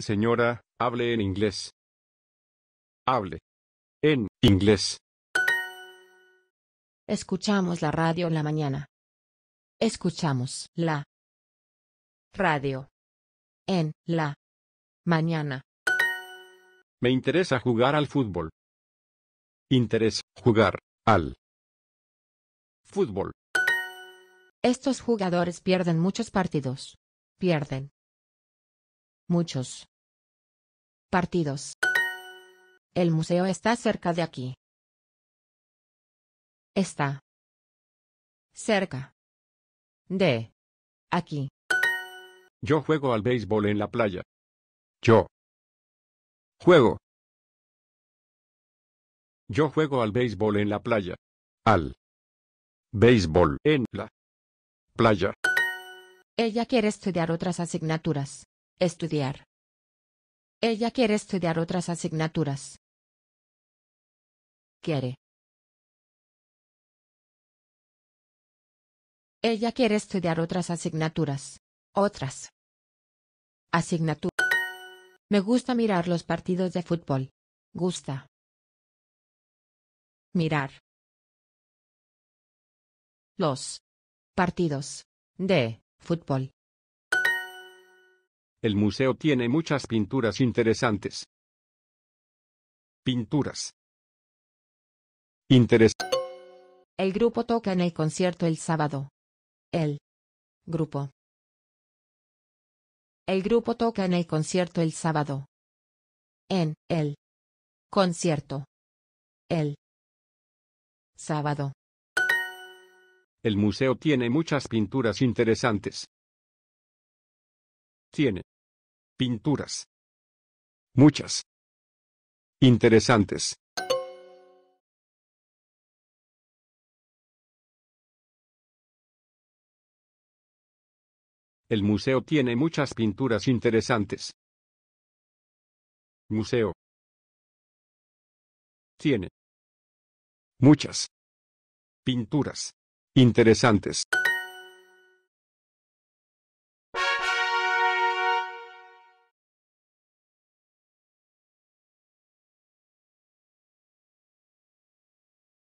Señora, hable en inglés. Hable. En inglés. Escuchamos la radio en la mañana. Escuchamos la radio en la mañana. Me interesa jugar al fútbol. Interés jugar al fútbol. Estos jugadores pierden muchos partidos. Pierden Muchos. Partidos. El museo está cerca de aquí. Está. Cerca. De. Aquí. Yo juego al béisbol en la playa. Yo. Juego. Yo juego al béisbol en la playa. Al. Béisbol en la playa. Ella quiere estudiar otras asignaturas. Estudiar. Ella quiere estudiar otras asignaturas. Quiere. Ella quiere estudiar otras asignaturas. Otras. Asignatura. Me gusta mirar los partidos de fútbol. Gusta. Mirar. Los. Partidos. De. Fútbol. El museo tiene muchas pinturas interesantes. Pinturas. Interes el grupo toca en el concierto el sábado. El grupo. El grupo toca en el concierto el sábado. En el concierto. El sábado. El museo tiene muchas pinturas interesantes. Tiene pinturas. Muchas. Interesantes. El museo tiene muchas pinturas interesantes. Museo. Tiene muchas pinturas interesantes.